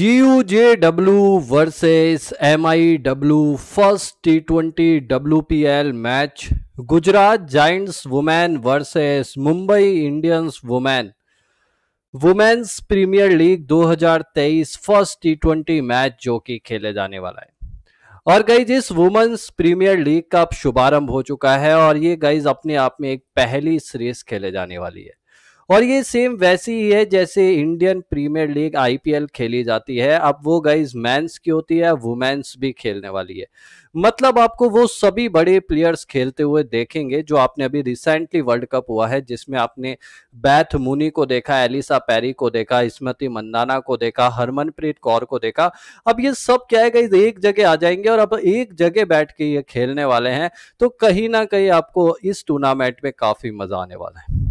you J W versus M I W first T twenty W P L match Gujarat Giants women versus Mumbai Indians women women's premiere League 2023 first T twenty match जो कि खेले जाने वाला है और guys इस women's premier league का अब शुभारंभ हो चुका है और ये गाइज अपने आप में एक पहली सीरीज खेले जाने वाली है और ये सेम वैसी ही है जैसे इंडियन प्रीमियर लीग आईपीएल खेली जाती है अब वो गाइज मैंस की होती है वुमेन्स भी खेलने वाली है मतलब आपको वो सभी बड़े प्लेयर्स खेलते हुए देखेंगे जो आपने अभी रिसेंटली वर्ल्ड कप हुआ है जिसमें आपने बैथ मुनी को देखा एलिसा पैरी को देखा स्मृति मंदाना को देखा हरमनप्रीत कौर को देखा अब ये सब क्या है गाइज एक जगह आ जाएंगे और अब एक जगह बैठ के ये खेलने वाले हैं तो कहीं ना कहीं आपको इस टूर्नामेंट में काफी मजा आने वाला है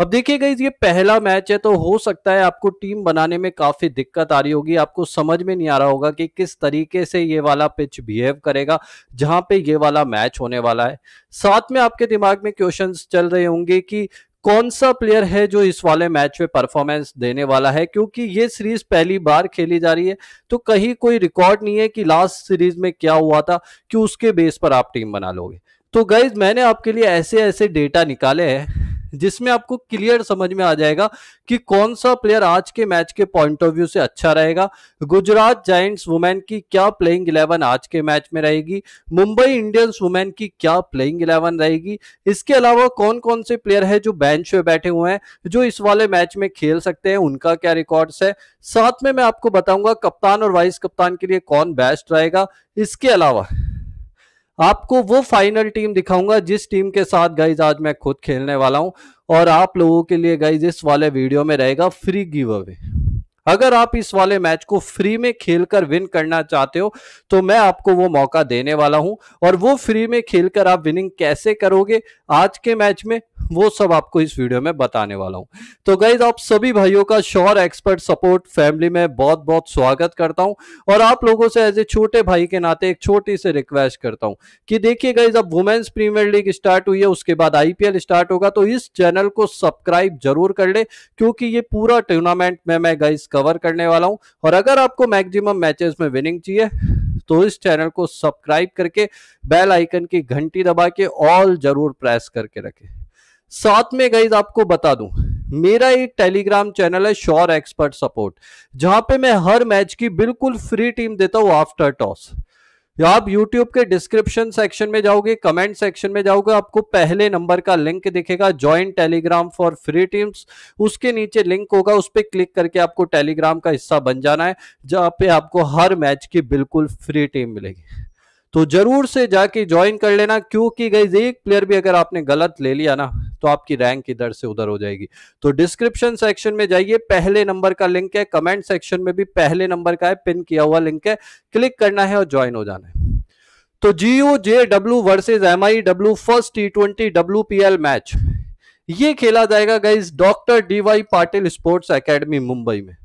अब देखिए गाइज ये पहला मैच है तो हो सकता है आपको टीम बनाने में काफी दिक्कत आ रही होगी आपको समझ में नहीं आ रहा होगा कि किस तरीके से ये वाला पिच बिहेव करेगा जहां पे ये वाला मैच होने वाला है साथ में आपके दिमाग में क्वेश्चन चल रहे होंगे कि कौन सा प्लेयर है जो इस वाले मैच में परफॉर्मेंस देने वाला है क्योंकि ये सीरीज पहली बार खेली जा रही है तो कहीं कोई रिकॉर्ड नहीं है कि लास्ट सीरीज में क्या हुआ था कि उसके बेस पर आप टीम बना लोगे तो गाइज मैंने आपके लिए ऐसे ऐसे डेटा निकाले हैं जिसमें आपको क्लियर समझ में आ जाएगा कि कौन सा प्लेयर आज के मैच के पॉइंट ऑफ व्यू से अच्छा रहेगा गुजरात जायंट्स वुमेन की क्या प्लेइंग इलेवन आज के मैच में रहेगी मुंबई इंडियंस वुमेन की क्या प्लेइंग इलेवन रहेगी इसके अलावा कौन कौन से प्लेयर है जो बेंच पे बैठे हुए हैं जो इस वाले मैच में खेल सकते हैं उनका क्या रिकॉर्ड्स है साथ में मैं आपको बताऊंगा कप्तान और वाइस कप्तान के लिए कौन बेस्ट रहेगा इसके अलावा आपको वो फाइनल टीम दिखाऊंगा जिस टीम के साथ गाइज आज मैं खुद खेलने वाला हूँ और आप लोगों के लिए गाइज इस वाले वीडियो में रहेगा फ्री गिव अवे अगर आप इस वाले मैच को फ्री में खेलकर विन करना चाहते हो तो मैं आपको वो मौका देने वाला हूं और वो फ्री में खेलकर आप विनिंग कैसे करोगे आज के मैच में वो सब आपको इस वीडियो में बताने वाला हूं तो गाइज आप सभी भाइयों का श्योर एक्सपर्ट सपोर्ट फैमिली में बहुत बहुत स्वागत करता हूं और आप लोगों से एज ए छोटे भाई के नाते एक छोटी से रिक्वेस्ट करता हूं कि देखिए गाइज अब वुमेन्स प्रीमियर लीग स्टार्ट हुई है उसके बाद आईपीएल स्टार्ट होगा तो इस चैनल को सब्सक्राइब जरूर कर ले क्योंकि ये पूरा टूर्नामेंट में मैं गाइज कवर करने वाला हूं और अगर आपको मैक्सिमम मैचेस में विनिंग चाहिए तो इस चैनल को सब्सक्राइब करके बेल आइकन की घंटी दबा के ऑल जरूर प्रेस करके रखें साथ में गईज आपको बता दूं मेरा एक टेलीग्राम चैनल है श्योर एक्सपर्ट सपोर्ट जहां पे मैं हर मैच की बिल्कुल फ्री टीम देता हूं आफ्टर टॉस या आप YouTube के डिस्क्रिप्शन सेक्शन में जाओगे कमेंट सेक्शन में जाओगे आपको पहले नंबर का लिंक दिखेगा join Telegram for free teams उसके नीचे लिंक होगा उस पर क्लिक करके आपको टेलीग्राम का हिस्सा बन जाना है जहाँ पे आपको हर मैच की बिल्कुल फ्री टीम मिलेगी तो जरूर से जाके ज्वाइन कर लेना क्योंकि गाइज एक प्लेयर भी अगर आपने गलत ले लिया ना तो आपकी रैंक इधर से उधर हो जाएगी तो डिस्क्रिप्शन सेक्शन में जाइए पहले नंबर का लिंक है कमेंट सेक्शन में भी पहले नंबर का है पिन किया हुआ लिंक है क्लिक करना है और ज्वाइन हो जाना है तो G O J W versus M I W first T twenty W P L match ये खेला जाएगा guys doctor D Y Patil sports academy Mumbai में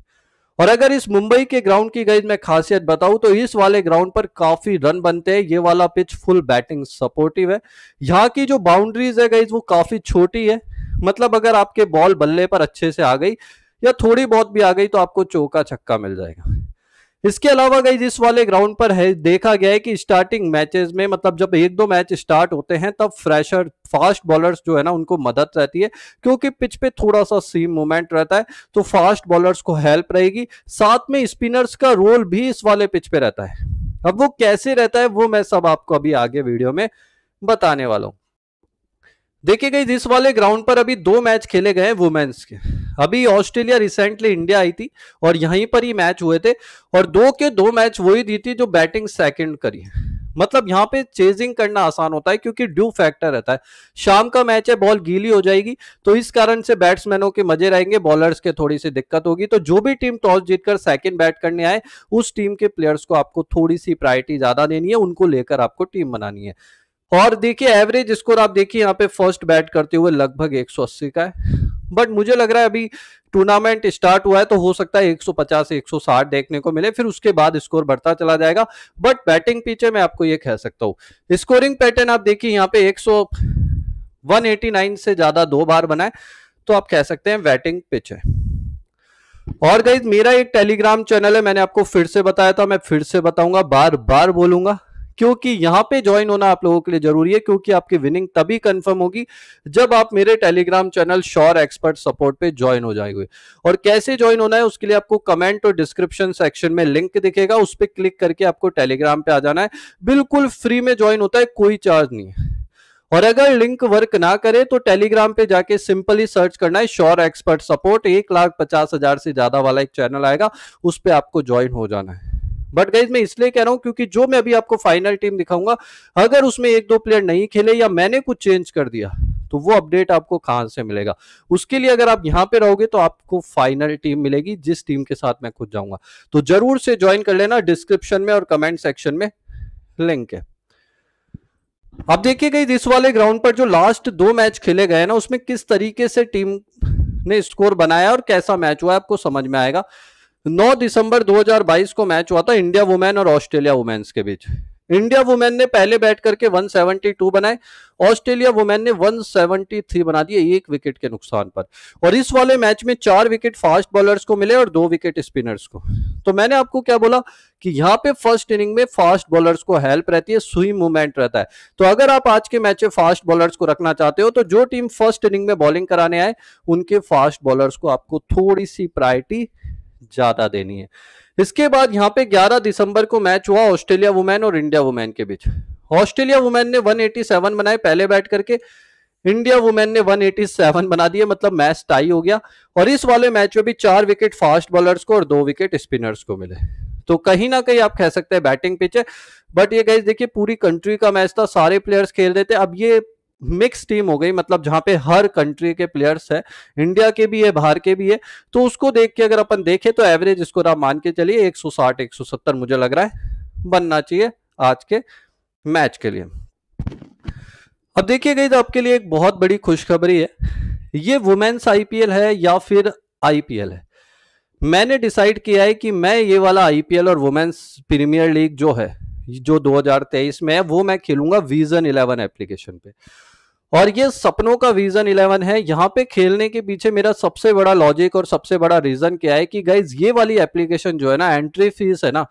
और अगर इस मुंबई के ग्राउंड की गई मैं खासियत बताऊं तो इस वाले ग्राउंड पर काफी रन बनते हैं ये वाला पिच फुल बैटिंग सपोर्टिव है यहाँ की जो बाउंड्रीज है गई वो काफी छोटी है मतलब अगर आपके बॉल बल्ले पर अच्छे से आ गई या थोड़ी बहुत भी आ गई तो आपको चौका छक्का मिल जाएगा इसके अलावा गई जिस वाले ग्राउंड पर है देखा गया है कि स्टार्टिंग मैचेस में मतलब जब एक दो मैच स्टार्ट होते हैं तब फ्रेशर फास्ट बॉलर्स जो है ना उनको मदद रहती है क्योंकि पिच पे थोड़ा सा सीम मोमेंट रहता है तो फास्ट बॉलर्स को हेल्प रहेगी साथ में स्पिनर्स का रोल भी इस वाले पिच पे रहता है अब वो कैसे रहता है वो मैं सब आपको अभी आगे वीडियो में बताने वाला हूँ देखिए गई इस वाले ग्राउंड पर अभी दो मैच खेले गए हैं वुमेन्स के अभी ऑस्ट्रेलिया रिसेंटली इंडिया आई थी और यहीं पर ही मैच हुए थे और दो के दो मैच वही दी थी जो बैटिंग सेकंड करी है मतलब यहाँ पे चेजिंग करना आसान होता है क्योंकि ड्यू फैक्टर रहता है शाम का मैच है बॉल गीली हो जाएगी तो इस कारण से बैट्समैनों के मजे रहेंगे बॉलर्स के थोड़ी सी दिक्कत होगी तो जो भी टीम टॉस जीतकर सेकंड बैट करने आए उस टीम के प्लेयर्स को आपको थोड़ी सी प्रायोरिटी ज्यादा देनी है उनको लेकर आपको टीम बनानी है और देखिए एवरेज स्कोर आप देखिए यहाँ पे फर्स्ट बैट करते हुए लगभग 180 का है बट मुझे लग रहा है अभी टूर्नामेंट स्टार्ट हुआ है तो हो सकता है 150 से 160 देखने को मिले फिर उसके बाद स्कोर बढ़ता चला जाएगा बट बैटिंग पीछे मैं आपको ये कह सकता हूँ स्कोरिंग पैटर्न आप देखिए यहाँ पे एक 189 से ज्यादा दो बार बनाए तो आप कह सकते हैं बैटिंग पिच है और गई मेरा एक टेलीग्राम चैनल है मैंने आपको फिर से बताया था मैं फिर से बताऊंगा बार बार बोलूंगा क्योंकि यहां पे ज्वाइन होना आप लोगों के लिए जरूरी है क्योंकि आपकी विनिंग तभी कंफर्म होगी जब आप मेरे Telegram channel sure expert support पे ज्वाइन हो जाएंगे और कैसे ज्वाइन होना है उसके लिए आपको कमेंट और डिस्क्रिप्शन सेक्शन में लिंक दिखेगा उस पर क्लिक करके आपको टेलीग्राम पे आ जाना है बिल्कुल फ्री में ज्वाइन होता है कोई चार्ज नहीं है और अगर लिंक वर्क ना करे तो टेलीग्राम पे जाके सिंपली सर्च करना है श्योर एक्सपर्ट सपोर्ट एक लाख पचास हजार से ज्यादा वाला एक चैनल आएगा उस पर आपको ज्वाइन हो जाना है बट गाइज मैं इसलिए कह रहा हूं क्योंकि जो मैं अभी आपको फाइनल टीम दिखाऊंगा अगर उसमें एक दो प्लेयर नहीं खेले या मैंने कुछ चेंज कर दिया तो वो अपडेट आपको कहां से मिलेगा उसके लिए अगर आप यहां पे रहोगे तो आपको फाइनल टीम मिलेगी जिस टीम के साथ मैं खुद जाऊंगा तो जरूर से ज्वाइन कर लेना डिस्क्रिप्शन में और कमेंट सेक्शन में लिंक है अब देखिए गई इस वाले ग्राउंड पर जो लास्ट दो मैच खेले गए ना उसमें किस तरीके से टीम ने स्कोर बनाया और कैसा मैच हुआ आपको समझ में आएगा 9 दिसंबर 2022 को मैच हुआ था इंडिया वुमेन और ऑस्ट्रेलिया वुमेन्स के बीच इंडिया वुमेन ने पहले बैट करके 172 बनाए ऑस्ट्रेलिया वुमेन ने 173 बना दिए एक विकेट के नुकसान पर और इस वाले मैच में चार विकेट फास्ट बॉलर्स को मिले और दो विकेट स्पिनर्स को तो मैंने आपको क्या बोला कि यहाँ पे फर्स्ट इनिंग में फास्ट बॉलर्स को हेल्प रहती है स्विंग मूवमेंट रहता है तो अगर आप आज के मैच में फास्ट बॉलर्स को रखना चाहते हो तो जो टीम फर्स्ट इनिंग में बॉलिंग कराने आए उनके फास्ट बॉलर्स को आपको थोड़ी सी प्रायरिटी ज्यादा देनी है इसके बाद यहाँ पे 11 दिसंबर को मैच हुआ ऑस्ट्रेलिया वुमेन और इंडिया वुमेन के बीच ऑस्ट्रेलिया वुमेन ने 187 बनाए पहले बैट करके इंडिया वुमेन ने 187 बना दिए मतलब मैच टाई हो गया और इस वाले मैच में भी चार विकेट फास्ट बॉलर्स को और दो विकेट स्पिनर्स को मिले तो कहीं ना कहीं आप कह सकते हैं बैटिंग पिच है बट ये गैस देखिए पूरी कंट्री का मैच था सारे प्लेयर्स खेल रहे थे अब ये मिक्स टीम हो गई मतलब जहां पे हर कंट्री के प्लेयर्स है इंडिया के भी है बाहर के भी है तो उसको देख के अगर अपन देखें तो एवरेज इसको आप मान के चलिए 160 170 मुझे लग रहा है बनना चाहिए आज के मैच के लिए अब देखिए गई तो आपके लिए एक बहुत बड़ी खुशखबरी है ये वुमेन्स आईपीएल है या फिर आईपीएल है मैंने डिसाइड किया है कि मैं ये वाला आईपीएल और वुमेन्स प्रीमियर लीग जो है जो 2023 में है वो मैं खेलूंगा विजन 11 एप्लीकेशन पे और ये सपनों का वीजन इलेवन है यहाँ पे खेलने के पीछे मेरा सबसे बड़ा लॉजिक और सबसे बड़ा रीजन क्या है कि गाइज ये वाली एप्लीकेशन जो है ना एंट्री फीस है ना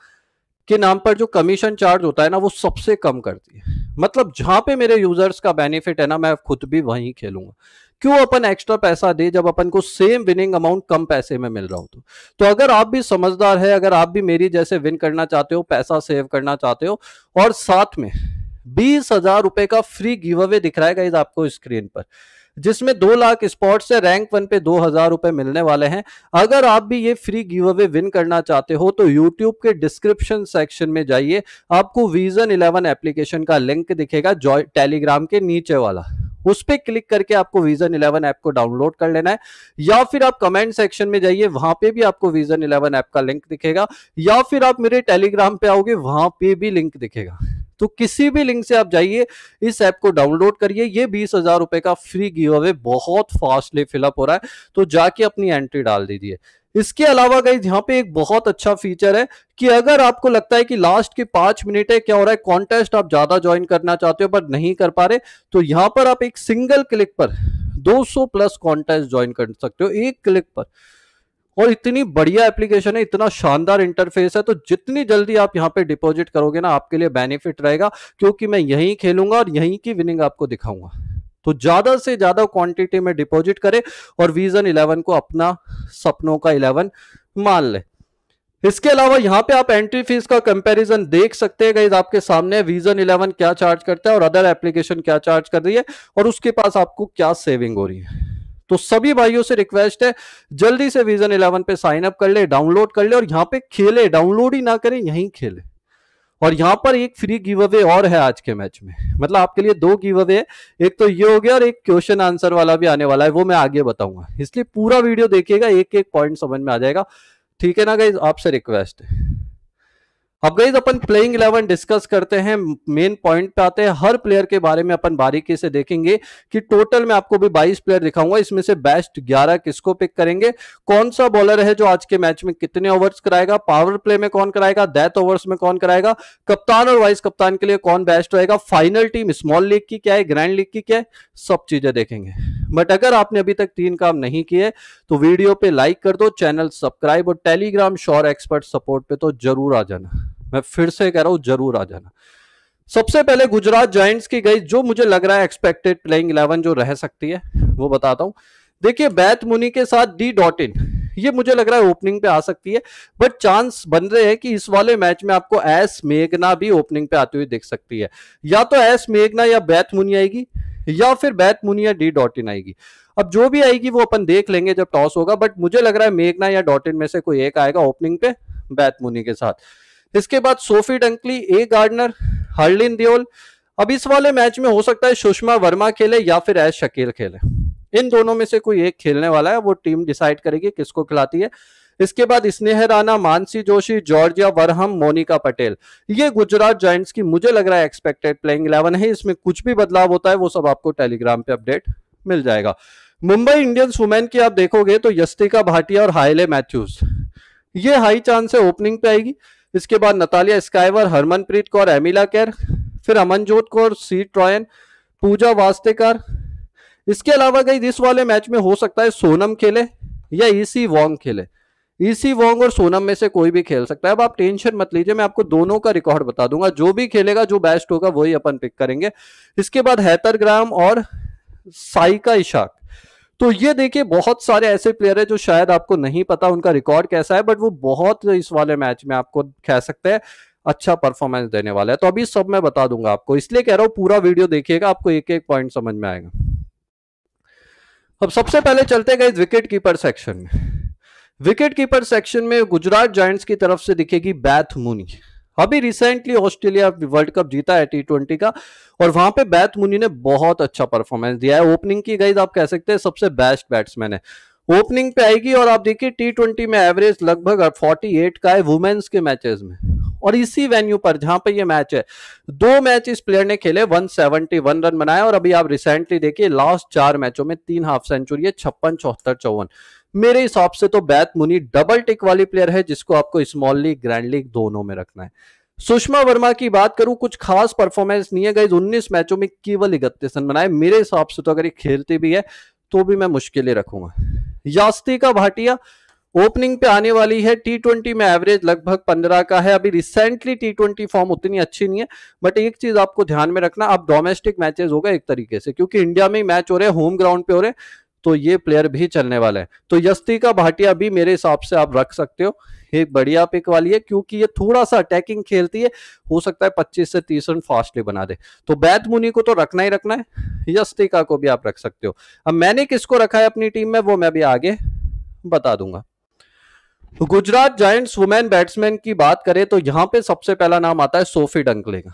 के नाम पर जो कमीशन चार्ज होता है ना वो सबसे कम करती है मतलब जहां पे मेरे यूजर्स का बेनिफिट है ना मैं खुद भी वहीं खेलूंगा क्यों अपन एक्स्ट्रा पैसा दे जब अपन को सेम विनिंग अमाउंट कम पैसे में मिल रहा हो तो तो अगर आप भी समझदार है अगर आप भी मेरी जैसे विन करना चाहते हो पैसा सेव करना चाहते हो और साथ में बीस हजार रुपए का फ्री गिव अवे दिख रहा है आपको स्क्रीन पर जिसमें दो लाख स्पॉट से रैंक वन पे दो हजार रुपए मिलने वाले हैं अगर आप भी ये फ्री गिव अवे विन करना चाहते हो तो यूट्यूब के डिस्क्रिप्शन सेक्शन में जाइए आपको विजन इलेवन एप्लीकेशन का लिंक दिखेगा जॉय टेलीग्राम के नीचे वाला उस पर क्लिक करके आपको विजन इलेवन ऐप को डाउनलोड कर लेना है या फिर आप कमेंट सेक्शन में जाइए वहां पे भी आपको विजन इलेवन ऐप का लिंक दिखेगा या फिर आप मेरे टेलीग्राम पे आओगे वहां पे भी लिंक दिखेगा तो किसी भी लिंक से आप जाइए इस ऐप को डाउनलोड करिए ये बीस हजार रुपए का फ्री गिव अवे बहुत फास्टली फिलअप हो रहा है तो जाके अपनी एंट्री डाल दीजिए इसके अलावा गई यहाँ पे एक बहुत अच्छा फीचर है कि अगर आपको लगता है कि लास्ट के पांच मिनट है क्या हो रहा है कॉन्टेस्ट आप ज्यादा ज्वाइन करना चाहते हो बट नहीं कर पा रहे तो यहाँ पर आप एक सिंगल क्लिक पर 200 प्लस कॉन्टेस्ट ज्वाइन कर सकते हो एक क्लिक पर और इतनी बढ़िया एप्लीकेशन है इतना शानदार इंटरफेस है तो जितनी जल्दी आप यहाँ पे डिपॉजिट करोगे ना आपके लिए बेनिफिट रहेगा क्योंकि मैं यहीं खेलूंगा और यहीं की विनिंग आपको दिखाऊंगा तो ज्यादा से ज्यादा क्वांटिटी में डिपॉजिट करे और विजन इलेवन को अपना सपनों का इलेवन मान ले इसके अलावा यहाँ पे आप एंट्री फीस का कंपैरिजन देख सकते हैं गाइज आपके सामने विजन 11 क्या चार्ज करता है और अदर एप्लीकेशन क्या चार्ज कर रही है और उसके पास आपको क्या सेविंग हो रही है तो सभी भाइयों से रिक्वेस्ट है जल्दी से विजन इलेवन पे साइन अप कर ले डाउनलोड कर ले और यहाँ पे खेले डाउनलोड ही ना करें यहीं खेले और यहाँ पर एक फ्री गिव अवे और है आज के मैच में मतलब आपके लिए दो गिव अवे एक तो ये हो गया और एक क्वेश्चन आंसर वाला भी आने वाला है वो मैं आगे बताऊंगा इसलिए पूरा वीडियो देखिएगा एक एक पॉइंट समझ में आ जाएगा ठीक है ना गाइज आपसे रिक्वेस्ट है अब गई अपन प्लेइंग इलेवन डिस्कस करते हैं मेन पॉइंट पे आते हैं हर प्लेयर के बारे में अपन बारीकी से देखेंगे कि टोटल में आपको भी 22 प्लेयर दिखाऊंगा इसमें से बेस्ट 11 किसको पिक करेंगे कौन सा बॉलर है जो आज के मैच में कितने ओवर्स कराएगा पावर प्ले में कौन कराएगा डेथ ओवर्स में कौन कराएगा कप्तान और वाइस कप्तान के लिए कौन बेस्ट रहेगा फाइनल टीम स्मॉल लीग की क्या है ग्रैंड लीग की क्या है सब चीजें देखेंगे बट अगर आपने अभी तक तीन काम नहीं किए तो वीडियो पे लाइक कर दो चैनल सब्सक्राइब और टेलीग्राम शोर एक्सपर्ट सपोर्ट पे तो जरूर आ जाना मैं फिर से कह रहा हूं जरूर आ जाना सबसे पहले गुजरात जॉइंट्स की गई जो मुझे लग रहा है एक्सपेक्टेड प्लेइंग इलेवन जो रह सकती है वो बताता हूं देखिए बैत मुनि के साथ डी डॉट इन ये मुझे लग रहा है ओपनिंग पे आ सकती है बट चांस बन रहे हैं कि इस वाले मैच में आपको एस मेघना भी ओपनिंग पे आती हुई दिख सकती है या तो एस मेघना या बैत मुनि आएगी या फिर बैत मुनिया डी डॉट इन आएगी अब जो भी आएगी वो अपन देख लेंगे जब टॉस होगा बट मुझे लग रहा है मेघना या डॉट इन में से कोई एक आएगा ओपनिंग पे बैत मुनी के साथ इसके बाद Sophie Dunkley A Gardner Harleen Deol अब इस वाले मैच में हो सकता है सुषमा वर्मा खेले या फिर एस शकील खेले इन दोनों में से कोई एक खेलने वाला है वो टीम डिसाइड करेगी किसको खिलाती है इसके बाद स्नेह राना मानसी जोशी जॉर्जिया वरहम मोनिका पटेल ये गुजरात जॉइंट्स की मुझे लग रहा है एक्सपेक्टेड प्लेइंग इलेवन है इसमें कुछ भी बदलाव होता है वो सब आपको टेलीग्राम पे अपडेट मिल जाएगा मुंबई इंडियंस वुमेन की आप देखोगे तो यस्तिका भाटिया और हाइले मैथ्यूज ये हाई चांस है ओपनिंग पे आएगी इसके बाद Natalia Sciver Harmanpreet Kaur Amelia Kerr फिर अमनजोत कौर सी ट्रॉयन पूजा वास्तेकर इसके अलावा कई इस वाले मैच में हो सकता है सोनम खेले या ईसी e वॉन्ग खेले ईसी वोंग और सोनम में से कोई भी खेल सकता है अब आप टेंशन मत लीजिए मैं आपको दोनों का रिकॉर्ड बता दूंगा जो भी खेलेगा जो बेस्ट होगा वही अपन पिक करेंगे इसके बाद हैतर ग्राम और साइका इशाक तो ये देखिए बहुत सारे ऐसे प्लेयर है जो शायद आपको नहीं पता उनका रिकॉर्ड कैसा है बट वो बहुत इस वाले मैच में आपको कह सकते हैं अच्छा परफॉर्मेंस देने वाला है तो अभी सब मैं बता दूंगा आपको इसलिए कह रहा हूं पूरा वीडियो देखिएगा आपको एक एक पॉइंट समझ में आएगा अब सबसे पहले चलते गए विकेट कीपर सेक्शन में विकेट कीपर सेक्शन में गुजरात जायंट्स की तरफ से दिखेगी बैथ मुनी अभी रिसेंटली ऑस्ट्रेलिया वर्ल्ड कप जीता है टी ट्वेंटी का और वहां पे बैथ मुनी ने बहुत अच्छा परफॉर्मेंस दिया है ओपनिंग की गई आप कह सकते हैं सबसे बेस्ट बैट्समैन है ओपनिंग पे आएगी और आप देखिए टी ट्वेंटी में एवरेज लगभग 48 का है वुमेन्स के मैचेस में और इसी वेन्यू पर जहां पे ये मैच है दो मैच इस प्लेयर ने खेले 171 रन बनाए और अभी आप रिसेंटली देखिए लास्ट चार मैचों में तीन हाफ सेंचुरी है छप्पन चौहत्तर चौवन मेरे हिसाब से तो बैत मुनि डबल टिक वाली प्लेयर है जिसको आपको स्मॉल लीग ग्रैंड लीग दोनों में रखना है सुषमा वर्मा की बात करूं कुछ खास परफॉर्मेंस नहीं है गई 19 मैचों में केवल इकतीस रन बनाए मेरे हिसाब से तो अगर ये खेलती भी है तो भी मैं मुश्किलें रखूंगा यास्तिका भाटिया ओपनिंग पे आने वाली है टी ट्वेंटी में एवरेज लगभग पंद्रह का है अभी रिसेंटली टी ट्वेंटी फॉर्म उतनी अच्छी नहीं है बट एक चीज आपको ध्यान में रखना आप डोमेस्टिक मैचेस होगा एक तरीके से क्योंकि इंडिया में मैच हो रहे हैं होम ग्राउंड पे हो रहे हैं तो ये प्लेयर भी चलने वाले हैं तो यस्तिका भाटिया भी मेरे हिसाब से आप रख सकते हो एक बढ़िया पिक वाली है क्योंकि ये थोड़ा सा अटैकिंग खेलती है हो सकता है 25 से 30 रन फास्टली बना दे तो बैत मुनि को तो रखना ही रखना है यस्तिका को भी आप रख सकते हो अब मैंने किसको रखा है अपनी टीम में वो मैं भी आगे बता दूंगा गुजरात जॉइंट्स वुमेन बैट्समैन की बात करें तो यहां पे सबसे पहला नाम आता है सोफी डंकले का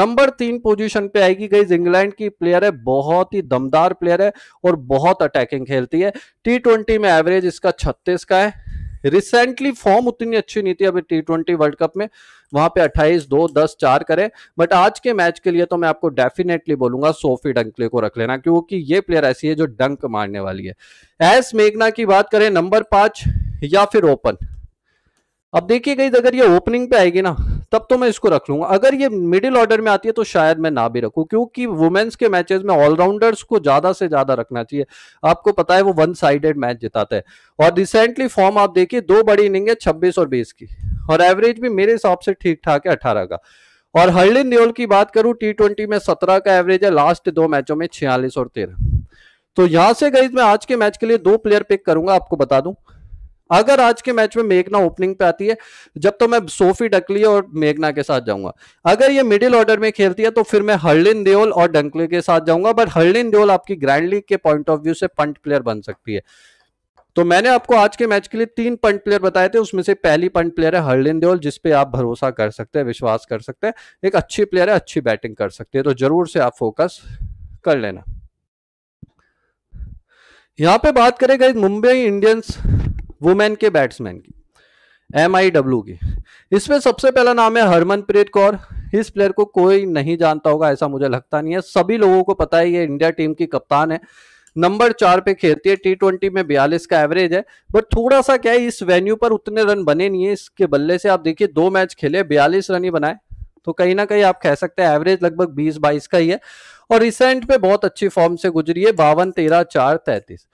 नंबर तीन पोजीशन पे आएगी गई इंग्लैंड की प्लेयर है बहुत ही दमदार प्लेयर है और बहुत अटैकिंग खेलती है टी ट्वेंटी में एवरेज इसका छत्तीस का है रिसेंटली फॉर्म उतनी अच्छी नहीं थी अभी टी ट्वेंटी वर्ल्ड कप में वहां पे 28 दो दस चार करे बट आज के मैच के लिए तो मैं आपको डेफिनेटली बोलूंगा सोफी डंकले को रख लेना क्योंकि ये प्लेयर ऐसी है जो डंक मारने वाली है एस मेघना की बात करें नंबर पांच या फिर ओपन अब देखिए गई अगर ये ओपनिंग पे आएगी ना तब तो मैं इसको रख लूंगा अगर ये मिडिल ऑर्डर में आती है तो शायद मैं ना भी रखू क्योंकि वुमेन्स के मैचेस में ऑलराउंडर्स को ज्यादा से ज्यादा रखना चाहिए आपको पता है वो वन साइडेड मैच जिताते हैं और रिसेंटली फॉर्म आप देखिए दो बड़ी इनिंग है छब्बीस और बीस की और एवरेज भी मेरे हिसाब से ठीक ठाक है अठारह का और हरलिन देओल की बात करूं टी ट्वेंटी में सत्रह का एवरेज है लास्ट दो मैचों में छियालीस और तेरह तो यहां से गई मैं आज के मैच के लिए दो प्लेयर पिक करूंगा आपको बता दूं अगर आज के मैच में मेघना ओपनिंग पे आती है जब तो मैं सोफी डकली और मेघना के साथ जाऊंगा अगर ये मिडिल ऑर्डर में खेलती है तो फिर मैं हर्लिन देओल और डंकले के साथ जाऊंगा बट हर्लिन देओल आपकी ग्रैंड लीग के पॉइंट ऑफ व्यू से पंट प्लेयर बन सकती है तो मैंने आपको आज के मैच के लिए तीन पंट प्लेयर बताए थे उसमें से पहली पंट प्लेयर है हरलिन देओल जिसपे आप भरोसा कर सकते हैं विश्वास कर सकते हैं एक अच्छी प्लेयर है अच्छी बैटिंग कर सकती है तो जरूर से आप फोकस कर लेना यहां पे बात करें मुंबई इंडियंस वुमेन के बैट्समैन की एम आई डब्ल्यू की इसमें सबसे पहला नाम है हरमनप्रीत कौर इस प्लेयर को कोई नहीं जानता होगा ऐसा मुझे लगता नहीं है सभी लोगों को पता है ये इंडिया टीम की कप्तान है नंबर चार पे खेलती है टी ट्वेंटी में बयालीस का एवरेज है बट थोड़ा सा क्या है इस वेन्यू पर उतने रन बने नहीं है इसके बल्ले से आप देखिए दो मैच खेले बयालीस रन ही बनाए तो कहीं ना कहीं आप कह सकते हैं एवरेज लगभग बीस बाईस का ही है और रिसेंट पे बहुत अच्छी फॉर्म से गुजरी है बावन तेरह चार तैतीस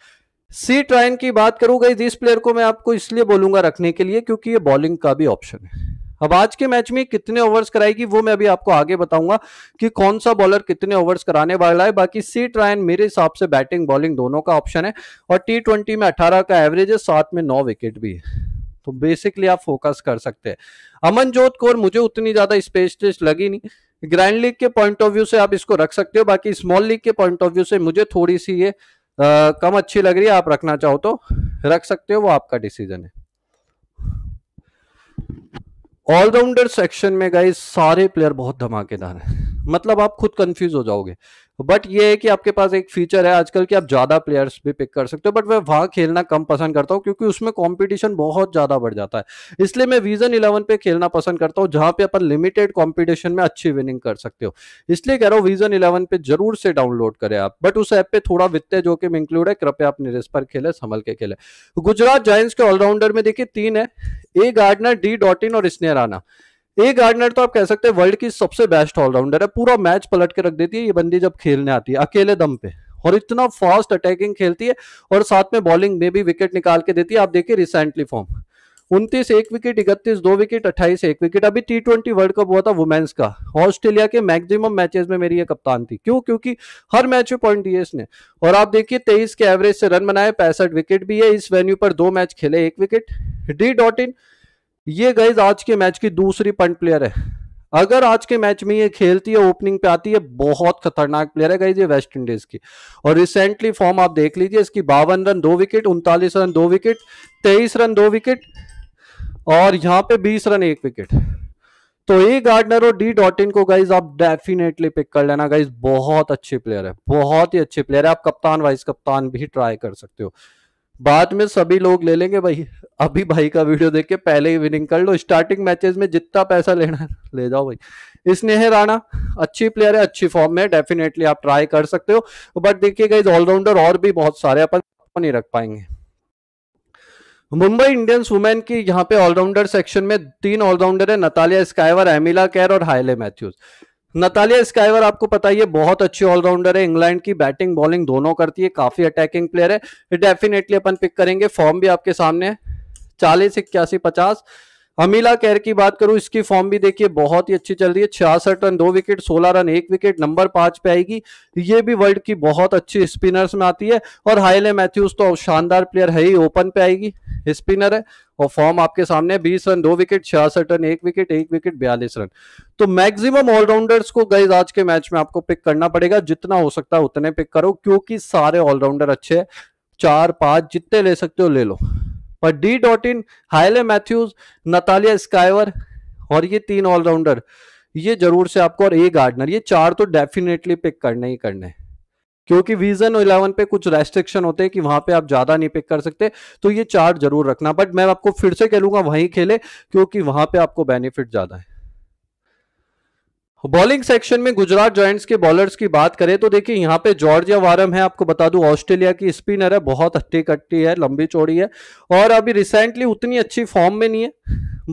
सी ट्राइन की बात करूं गई इस प्लेयर को मैं आपको इसलिए बोलूंगा रखने के लिए क्योंकि ये बॉलिंग का भी ऑप्शन है अब आज के मैच में कितने ओवर्स कराएगी वो मैं अभी आपको आगे बताऊंगा कि कौन सा बॉलर कितने ओवर्स कराने वाला है बाकी सी ट्रायन मेरे हिसाब से बैटिंग बॉलिंग दोनों का ऑप्शन है और टी ट्वेंटी में अठारह का एवरेज है साथ में नौ विकेट भी है तो बेसिकली आप फोकस कर सकते हैं अमनजोत कौर मुझे उतनी ज्यादा स्पेशलिस्ट लगी नहीं ग्रैंड लीग के पॉइंट ऑफ व्यू से आप इसको रख सकते हो बाकी स्मॉल लीग के पॉइंट ऑफ व्यू से मुझे थोड़ी सी ये कम अच्छी लग रही है आप रखना चाहो तो रख सकते हो वो आपका डिसीजन है ऑलराउंडर सेक्शन में गए सारे प्लेयर बहुत धमाकेदार हैं मतलब आप खुद कंफ्यूज हो जाओगे बट ये है कि आपके पास एक फीचर है आजकल कि आप ज़्यादा प्लेयर्स भी पिक कर सकते हो बट मैं वहाँ खेलना कम पसंद करता हूँ क्योंकि उसमें कॉम्पिटिशन बहुत ज़्यादा बढ़ जाता है इसलिए मैं विजन इलेवन पे खेलना पसंद करता हूँ जहाँ पे अपन लिमिटेड कॉम्पिटिशन में अच्छी विनिंग कर सकते हो इसलिए कह रहा हूँ विजन इलेवन पे जरूर से डाउनलोड करें आप बट उस ऐप पे थोड़ा वित्तीय जोखिम इंक्लूड है कृपया आप निरस पर खेले संभल के खेले गुजरात जॉइंस के ऑलराउंडर में देखिए तीन है ए गार्डनर डी डॉटिन और स्नेराना ए गार्डनर तो आप कह सकते हैं वर्ल्ड की सबसे बेस्ट ऑलराउंडर है पूरा मैच पलट के रख देती है ये बंदी जब खेलने आती है अकेले दम पे और इतना फास्ट अटैकिंग खेलती है और साथ में बॉलिंग में भी विकेट निकाल के देती है आप देखिए रिसेंटली फॉर्म उनतीस एक विकेट इकतीस दो विकेट अट्ठाईस एक विकेट अभी टी ट्वेंटी वर्ल्ड कप हुआ था वुमेन्स का ऑस्ट्रेलिया के मैक्सिमम मैचेस में मेरी ये कप्तान थी क्यों क्योंकि हर मैच में पॉइंट दिए इसने और आप देखिए तेईस के एवरेज से रन बनाए पैंसठ विकेट भी है इस वेन्यू पर दो मैच खेले एक विकेट डी डॉट इन ये गाइज आज के मैच की दूसरी पंट प्लेयर है अगर आज के मैच में ये खेलती है ओपनिंग पे आती है बहुत खतरनाक प्लेयर है गाइज ये वेस्ट इंडीज की और रिसेंटली फॉर्म आप देख लीजिए इसकी बावन रन दो विकेट उनतालीस रन दो विकेट तेईस रन दो विकेट और यहां पे बीस रन एक विकेट तो ए गार्डनर और डी डॉटिन को गाइज आप डेफिनेटली पिक कर लेना गाइज बहुत अच्छे प्लेयर है बहुत ही अच्छे प्लेयर है आप कप्तान वाइस कप्तान भी ट्राई कर सकते हो बाद में सभी लोग ले लेंगे भाई अभी भाई का वीडियो देख के पहले ही विनिंग कर लो स्टार्टिंग मैचेस में जितना पैसा लेना है ले जाओ भाई स्नेह राणा अच्छी प्लेयर है अच्छी फॉर्म में डेफिनेटली आप ट्राई कर सकते हो बट देखिए गाइज ऑलराउंडर और भी बहुत सारे अपन नहीं रख पाएंगे मुंबई इंडियंस वुमेन की यहाँ पे ऑलराउंडर सेक्शन में तीन ऑलराउंडर है नतालिया स्काइवर एमिला कैर और हाइले मैथ्यूज नतालिया स्काइवर आपको पता ही है बहुत अच्छी ऑलराउंडर है इंग्लैंड की बैटिंग बॉलिंग दोनों करती है काफी अटैकिंग प्लेयर है डेफिनेटली अपन पिक करेंगे फॉर्म भी आपके सामने चालीस इक्यासी पचास हमीला कैर की बात करूं इसकी फॉर्म भी देखिए बहुत ही अच्छी चल रही है छियासठ रन दो विकेट सोलह रन एक विकेट नंबर पांच पे आएगी ये भी वर्ल्ड की बहुत अच्छी स्पिनर्स में आती है और हाईले मैथ्यूज तो शानदार प्लेयर है ही ओपन पे आएगी स्पिनर है और फॉर्म आपके सामने बीस रन दो विकेट छियासठ रन एक विकेट एक विकेट बयालीस रन तो मैक्सिमम ऑलराउंडर्स को गई आज के मैच में आपको पिक करना पड़ेगा जितना हो सकता है उतने पिक करो क्योंकि सारे ऑलराउंडर अच्छे हैं चार पांच जितने ले सकते हो ले लो और D Dottin Hayley Matthews Natalia Sciver और ये तीन ऑलराउंडर ये जरूर से आपको और ए गार्डनर ये चार तो डेफिनेटली पिक करने ही करने क्योंकि वीजन इलेवन पे कुछ रेस्ट्रिक्शन होते हैं कि वहां पे आप ज्यादा नहीं पिक कर सकते तो ये चार जरूर रखना बट मैं आपको फिर से कह लूंगा वहीं खेले क्योंकि वहां पे आपको बेनिफिट ज्यादा है बॉलिंग सेक्शन में गुजरात जॉइंट्स के बॉलर्स की बात करें तो देखिए यहाँ पे जॉर्जिया वारम है आपको बता दूं ऑस्ट्रेलिया की स्पिनर है बहुत हट्टी कट्टी है लंबी चौड़ी है और अभी रिसेंटली उतनी अच्छी फॉर्म में नहीं है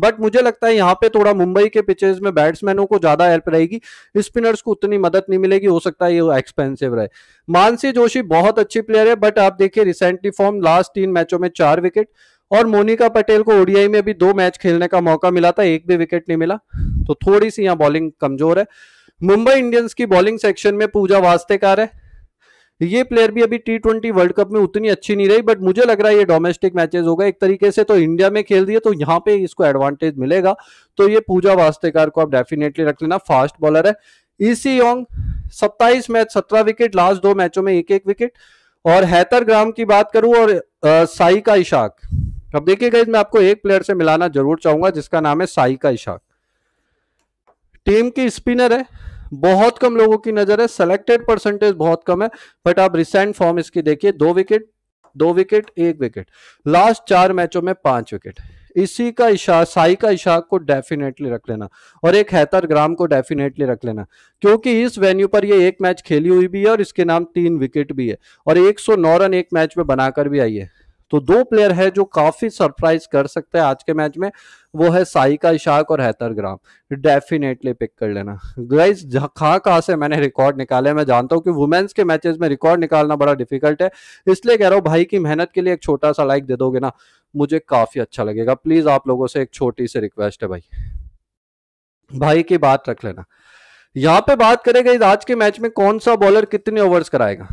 बट मुझे लगता है यहाँ पे थोड़ा मुंबई के पिचेस में बैट्समैनों को ज्यादा हेल्प रहेगी स्पिनर्स को उतनी मदद नहीं मिलेगी हो सकता है ये एक्सपेंसिव रहे मानसी जोशी बहुत अच्छी प्लेयर है बट आप देखिए रिसेंटली फॉर्म लास्ट तीन मैचों में चार विकेट और मोनिका पटेल को ओडीआई में भी दो मैच खेलने का मौका मिला था एक भी विकेट नहीं मिला तो थोड़ी सी यहाँ बॉलिंग कमजोर है मुंबई इंडियंस की बॉलिंग सेक्शन में पूजा वास्तेकार है ये प्लेयर भी अभी टी ट्वेंटी वर्ल्ड कप में उतनी अच्छी नहीं रही बट मुझे लग रहा है ये डोमेस्टिक मैचेस होगा एक तरीके से तो इंडिया में खेल दिए तो यहाँ पे इसको एडवांटेज मिलेगा तो ये पूजा वास्तेकार को आप डेफिनेटली रख लेना फास्ट बॉलर है ईसी योंग सत्ताईस मैच सत्रह विकेट लास्ट दो मैचों में एक एक विकेट और हैतर ग्राम की बात करूं और साई का इशाक अब देखिएगा मैं आपको एक प्लेयर से मिलाना जरूर चाहूंगा जिसका नाम है साई का इशाक टीम की स्पिनर है बहुत कम लोगों की नजर है सेलेक्टेड परसेंटेज बहुत कम है बट आप रिसेंट फॉर्म इसकी देखिए दो विकेट दो विकेट एक विकेट लास्ट चार मैचों में पांच विकेट इसी का इशा साई का इशाक को डेफिनेटली रख लेना और एक हैतर ग्राम को डेफिनेटली रख लेना क्योंकि इस वेन्यू पर ये एक मैच खेली हुई भी है और इसके नाम तीन विकेट भी है और 109 रन एक मैच में बनाकर भी आई है तो दो प्लेयर है जो काफी सरप्राइज कर सकते हैं आज के मैच में वो है साइका इशाक और हैतर ग्राम डेफिनेटली पिक कर लेना गाइस कहाँ कहाँ से मैंने रिकॉर्ड निकाले मैं जानता हूँ कि वुमेन्स के मैचेस में रिकॉर्ड निकालना बड़ा डिफिकल्ट है इसलिए कह रहा हूँ भाई की मेहनत के लिए एक छोटा सा लाइक दे दोगे ना मुझे काफी अच्छा लगेगा प्लीज आप लोगों से एक छोटी सी रिक्वेस्ट है भाई भाई की बात रख लेना यहाँ पे बात करेगा आज के मैच में कौन सा बॉलर कितने ओवर्स कराएगा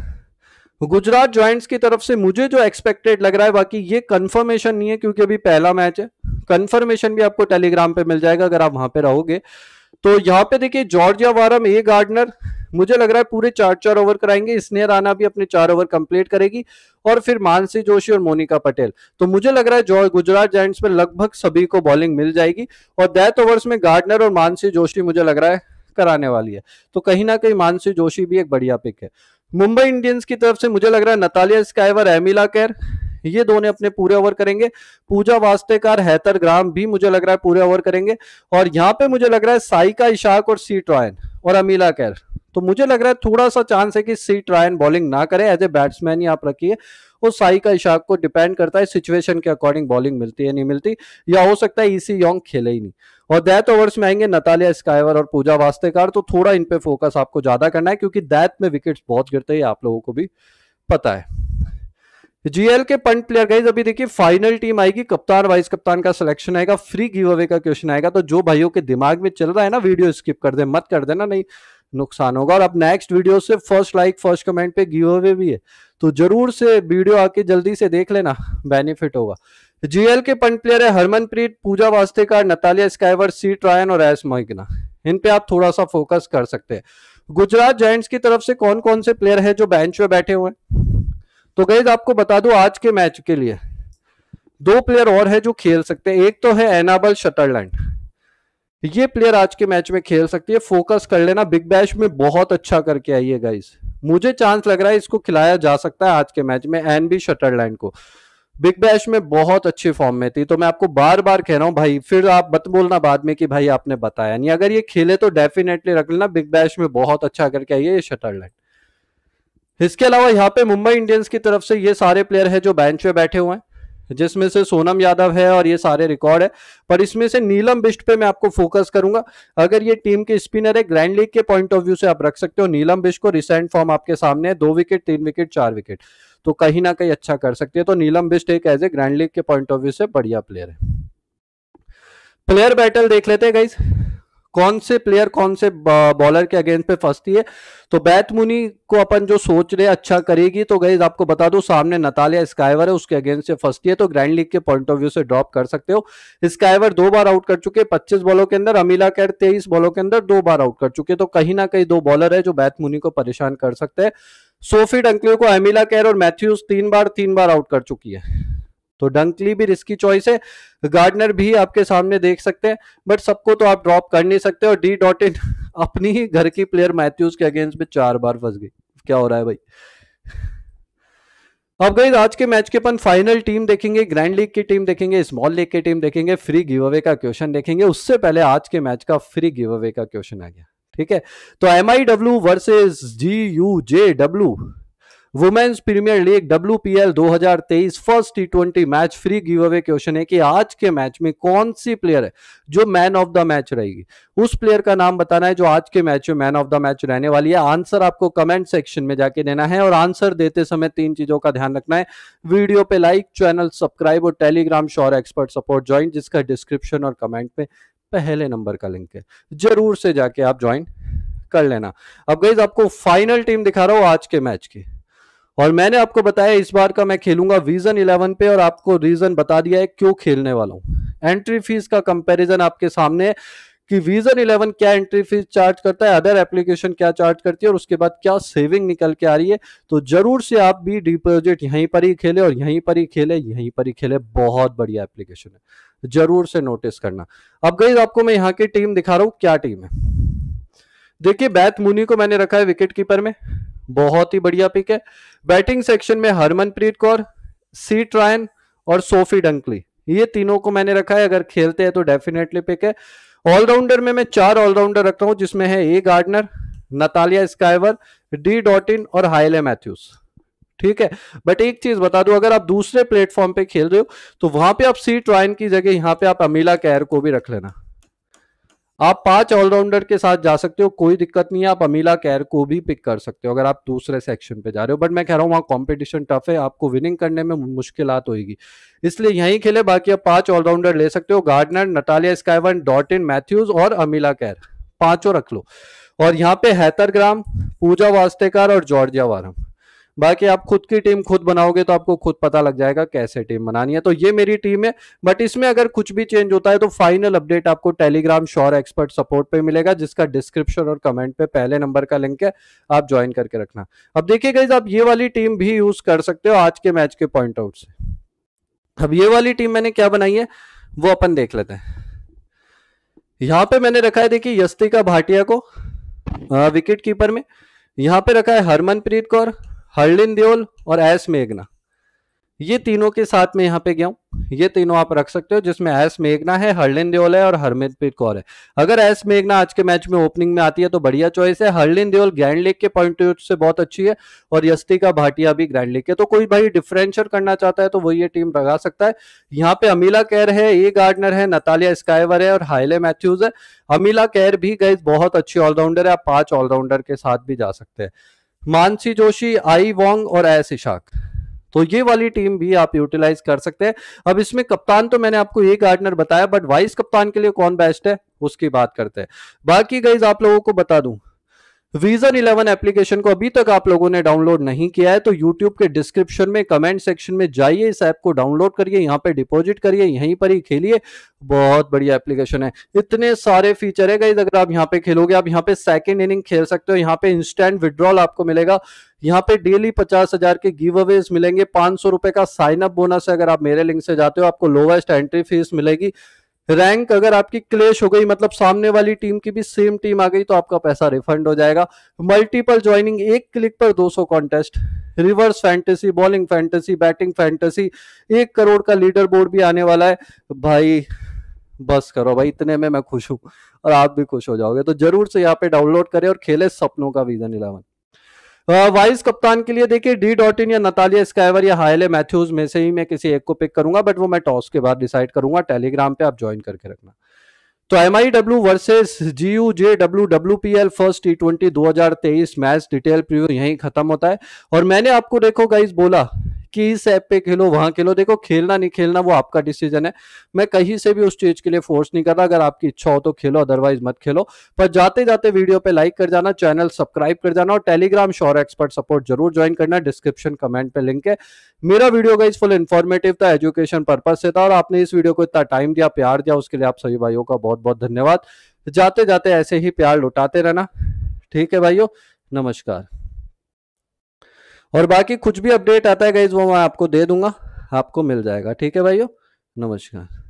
गुजरात ज्वाइंट्स की तरफ से मुझे जो एक्सपेक्टेड लग रहा है बाकी ये कंफर्मेशन नहीं है क्योंकि अभी पहला मैच है कंफर्मेशन भी आपको टेलीग्राम पे मिल जाएगा अगर आप वहां पे रहोगे तो यहाँ पे देखिए जॉर्जिया वारम ए गार्डनर मुझे लग रहा है पूरे चार चार ओवर कराएंगे स्नेह राना भी अपने चार ओवर कंप्लीट करेगी और फिर मानसी जोशी और मोनिका पटेल तो मुझे लग रहा है जो गुजरात जैंट्स में लगभग सभी को बॉलिंग मिल जाएगी और डेथ ओवर्स में गार्डनर और मानसी जोशी मुझे लग रहा है कराने वाली है तो कहीं ना कहीं मानसी जोशी भी एक बढ़िया पिक है मुंबई इंडियंस की तरफ से मुझे लग रहा है नतालिया स्काईवर एमिला कैर ये दोनों अपने पूरे ओवर करेंगे पूजा वास्तेकार हैतर ग्राम भी मुझे लग रहा है पूरे ओवर करेंगे और यहाँ पे मुझे लग रहा है साइका इशाक और सी ट्रॉयन और अमीला कैर तो मुझे लग रहा है थोड़ा सा चांस है कि सी ट्रायन बॉलिंग ना करें एज ए बैट्समैन ही आप रखिए और साई का इशाक को डिपेंड करता है सिचुएशन के अकॉर्डिंग बॉलिंग मिलती है नहीं मिलती या हो सकता है ईसी e योंग खेले ही नहीं और दैत ओवर्स में आएंगे नतालिया स्काइवर और पूजा वास्तेकार तो थोड़ा इन पे फोकस आपको ज्यादा करना है क्योंकि दैत में विकेट्स बहुत गिरते हैं आप लोगों को भी पता है जीएल के पंट प्लेयर गाइज अभी देखिए फाइनल टीम आएगी कप्तान वाइस कप्तान का सिलेक्शन आएगा फ्री गिव अवे का क्वेश्चन आएगा तो जो भाइयों के दिमाग में चल रहा है ना वीडियो स्किप कर दे मत कर देना नहीं नुकसान होगा और अब नेक्स्ट वीडियो से फर्स्ट लाइक फर्स्ट कमेंट पे गिव अवे भी है तो जरूर से वीडियो आके जल्दी से देख लेना बेनिफिट होगा जीएल के पंट प्लेयर है हरमनप्रीत पूजा वास्तेकार नतालिया स्काइवर सी ट्रायन और एस मोइगना इन पे आप थोड़ा सा फोकस कर सकते हैं गुजरात जैंट्स की तरफ से कौन कौन से प्लेयर है जो बेंच पे बैठे हुए हैं तो गैज आपको बता दो आज के मैच के लिए दो प्लेयर और है जो खेल सकते हैं एक तो है एनाबल शटरलैंड ये प्लेयर आज के मैच में खेल सकती है फोकस कर लेना बिग बैश में बहुत अच्छा करके आई है गाइस मुझे चांस लग रहा है इसको खिलाया जा सकता है आज के मैच में एन बी शटरलैंड को बिग बैश में बहुत अच्छी फॉर्म में थी तो मैं आपको बार बार कह रहा हूँ भाई फिर आप बत बोलना बाद में कि भाई आपने बताया नहीं अगर ये खेले तो डेफिनेटली रख लेना बिग बैश में बहुत अच्छा करके आई है ये शटरलैंड इसके अलावा यहाँ पे मुंबई इंडियंस की तरफ से ये सारे प्लेयर है जो बेंच पे बैठे हुए हैं जिसमें से सोनम यादव है और ये सारे रिकॉर्ड है पर इसमें से नीलम बिस्ट पे मैं आपको फोकस करूंगा अगर ये टीम के स्पिनर है ग्रैंड लीग के पॉइंट ऑफ व्यू से आप रख सकते हो नीलम बिस्ट को रिसेंट फॉर्म आपके सामने है दो विकेट तीन विकेट चार विकेट तो कहीं ना कहीं अच्छा कर सकती है तो नीलम बिस्ट एक एज ए ग्रैंड लीग के पॉइंट ऑफ व्यू से बढ़िया प्लेयर है प्लेयर बैटल देख लेते हैं गाइज कौन से प्लेयर कौन से बॉलर के अगेंस्ट पे फंसती है तो बैत मुनी को अपन जो सोच रहे अच्छा करेगी तो गई आपको बता दो सामने नतालिया स्काइवर है उसके अगेंस्ट से फंसती है तो ग्रैंड लीग के पॉइंट ऑफ व्यू से ड्रॉप कर सकते हो स्काइवर दो बार आउट कर चुके हैं पच्चीस बॉलों के अंदर अमीला कैर तेईस बॉलों के अंदर दो बार आउट कर चुके हैं तो कहीं ना कहीं दो बॉलर है जो बैत मुनी को परेशान कर सकते हैं सोफी डंकलियो को अमीला कैर और मैथ्यूज तीन बार तीन बार आउट कर चुकी है तो डंकली भी रिस्की चॉइस है गार्डनर भी आपके सामने देख सकते हैं बट सबको तो आप ड्रॉप कर नहीं सकते और डी डॉट इन अपनी ही घर की प्लेयर मैथ्यूज के अगेंस्ट में चार बार फंस गई क्या हो रहा है भाई अब गई आज के मैच के अपन फाइनल टीम देखेंगे ग्रैंड लीग की टीम देखेंगे स्मॉल लीग की टीम देखेंगे फ्री गिव अवे का क्वेश्चन देखेंगे उससे पहले आज के मैच का फ्री गिव अवे का क्वेश्चन आ गया ठीक है तो M I W versus G U J W women's premiere league W P L दो हजार तेईस first T twenty match free giveaway question है कि आज के मैच में कौन सी प्लेयर है जो मैन ऑफ द मैच रहेगी उस प्लेयर का नाम बताना है जो आज के मैच में मैन ऑफ द मैच रहने वाली है आंसर आपको कमेंट सेक्शन में जाके देना है और आंसर देते समय तीन चीजों का ध्यान रखना है वीडियो पे लाइक चैनल सब्सक्राइब और Telegram sure expert support join जिसका डिस्क्रिप्शन और कमेंट में पहले नंबर का लिंक है जरूर से जाके आप ज्वाइन कर लेना अब गई आपको फाइनल टीम दिखा रहा हूं आज के मैच की और मैंने आपको बताया इस बार का मैं खेलूंगा विजन इलेवन पे और आपको रीजन बता दिया है क्यों खेलने वाला हूं एंट्री फीस का कंपैरिजन आपके सामने कि विजन इलेवन क्या एंट्री फीस चार्ज करता है अदर एप्लीकेशन क्या चार्ज करती है और उसके बाद क्या सेविंग निकल के आ रही है तो जरूर से आप भी डिपोजिट यहीं पर ही खेले और यहीं पर ही खेले यहीं पर ही खेले बहुत बढ़िया एप्लीकेशन है जरूर से नोटिस करना अब गई आपको मैं यहाँ की टीम दिखा रहा हूँ क्या टीम है देखिए बैत मुनी को मैंने रखा है विकेट कीपर में बहुत ही बढ़िया पिक है बैटिंग सेक्शन में हरमनप्रीत कौर सी ट्रायन और सोफी डंकली ये तीनों को मैंने रखा है अगर खेलते हैं तो डेफिनेटली पिक है ऑलराउंडर में मैं चार ऑलराउंडर रखता हूं जिसमें है A Gardner Natalia Sciver D Dottin और हाइले मैथ्यूज ठीक है बट एक चीज बता दो अगर आप दूसरे प्लेटफॉर्म पे खेल रहे हो तो वहां पे आप सी ट्रायन की जगह यहां पे आप अमीला कैर को भी रख लेना आप पांच ऑलराउंडर के साथ जा सकते हो कोई दिक्कत नहीं है आप अमीला कैर को भी पिक कर सकते हो अगर आप दूसरे सेक्शन पे जा रहे हो बट मैं कह रहा हूँ वहाँ कॉम्पिटिशन टफ है आपको विनिंग करने में मुश्किल होगी इसलिए यहीं खेले बाकी आप पांच ऑलराउंडर ले सकते हो गार्डनर नटालिया स्काईवन डॉटिन मैथ्यूज और अमीला कैर पांचों रख लो और यहाँ पे हैतरग्राम पूजा वास्तेकार और जॉर्जिया वारम बाकी आप खुद की टीम खुद बनाओगे तो आपको खुद पता लग जाएगा कैसे टीम बनानी है तो ये मेरी टीम है बट इसमें अगर कुछ भी चेंज होता है तो फाइनल अपडेट आपको टेलीग्राम श्योर एक्सपर्ट सपोर्ट पे मिलेगा जिसका डिस्क्रिप्शन और कमेंट पे पहले नंबर का लिंक है आप ज्वाइन करके रखना अब देखिए गाइज आप ये वाली टीम भी यूज कर सकते हो आज के मैच के पॉइंट आउट से अब ये वाली टीम मैंने क्या बनाई है वो अपन देख लेते हैं यहां पे मैंने रखा है देखिए यस्तिका भाटिया को विकेट कीपर में यहां पर रखा है हरमनप्रीत कौर हर्लिन देओल और एस मेघना ये तीनों के साथ में यहाँ पे गया हूँ ये तीनों आप रख सकते हो जिसमें एस मेघना है हरलिन देओल है और हरमितप्रीत कौर है अगर एस मेघना आज के मैच में ओपनिंग में आती है तो बढ़िया चॉइस है हरलिन देओल ग्रैंड लीग के पॉइंट ऑफ व्यू से बहुत अच्छी है और यस्तिका भाटिया भी ग्रैंड लीग के तो कोई भाई डिफरेंशियर करना चाहता है तो वो ये टीम लगा सकता है यहाँ पे अमीला कैर है ए गार्डनर है नतालिया स्काईवर है और हाइले मैथ्यूज है अमीला कैर भी गई बहुत अच्छी ऑलराउंडर है आप पांच ऑलराउंडर के साथ भी जा सकते हैं मानसी जोशी आई वोंग और एस इशाक तो ये वाली टीम भी आप यूटिलाइज कर सकते हैं अब इसमें कप्तान तो मैंने आपको ये गार्डनर बताया बट वाइस कप्तान के लिए कौन बेस्ट है उसकी बात करते हैं बाकी गाइज आप लोगों को बता दूं विजन इलेवन एप्लीकेशन को अभी तक आप लोगों ने डाउनलोड नहीं किया है तो यूट्यूब के डिस्क्रिप्शन में कमेंट सेक्शन में जाइए इस ऐप को डाउनलोड करिए यहाँ पे डिपॉजिट करिए यहीं पर ही खेलिए बहुत बढ़िया एप्लीकेशन है इतने सारे फीचर है गाइज अगर आप यहाँ पे खेलोगे आप यहाँ पे सेकेंड इनिंग खेल सकते हो यहाँ पे इंस्टेंट विड्रॉल आपको मिलेगा यहाँ पे डेली पचास हजार के गिव अवेज मिलेंगे पांच सौ रुपए का साइन अप बोनस है अगर आप मेरे लिंक से जाते हो आपको लोवेस्ट एंट्री फीस मिलेगी रैंक अगर आपकी क्लेश हो गई मतलब सामने वाली टीम की भी सेम टीम आ गई तो आपका पैसा रिफंड हो जाएगा मल्टीपल ज्वाइनिंग एक क्लिक पर 200 contest reverse fantasy bowling fantasy batting fantasy एक करोड़ का लीडर बोर्ड भी आने वाला है भाई बस करो भाई इतने में मैं खुश हूं और आप भी खुश हो जाओगे तो जरूर से यहाँ पे डाउनलोड करें और खेले सपनों का विजन इलेवन वाइस कप्तान के लिए देखिए डी डॉटिन या नतालिया स्काइवर या हायले मैथ्यूज में से ही मैं किसी एक को पिक करूंगा बट वो मैं टॉस के बाद डिसाइड करूंगा टेलीग्राम पे आप ज्वाइन करके रखना तो M I W versus G U J W W P L first T twenty दो हजार तेईस मैच डिटेल प्रीव्यू यहीं खत्म होता है और मैंने आपको देखो गाइज बोला किस ऐप पे खेलो वहां खेलो देखो खेलना नहीं खेलना वो आपका डिसीजन है मैं कहीं से भी उस चीज के लिए फोर्स नहीं कर रहा अगर आपकी इच्छा हो तो खेलो अदरवाइज मत खेलो पर जाते जाते वीडियो पे लाइक कर जाना चैनल सब्सक्राइब कर जाना और टेलीग्राम शोर एक्सपर्ट सपोर्ट जरूर ज्वाइन करना डिस्क्रिप्शन कमेंट पे लिंक है मेरा वीडियो गाइज फुल इन्फॉर्मेटिव था एजुकेशन पर्पज से था और आपने इस वीडियो को इतना टाइम दिया प्यार दिया उसके लिए आप सभी भाइयों का बहुत बहुत धन्यवाद जाते जाते ऐसे ही प्यार लुटाते रहना ठीक है भाइयों नमस्कार और बाकी कुछ भी अपडेट आता है गाइज वो मैं आपको दे दूंगा आपको मिल जाएगा ठीक है भाइयों नमस्कार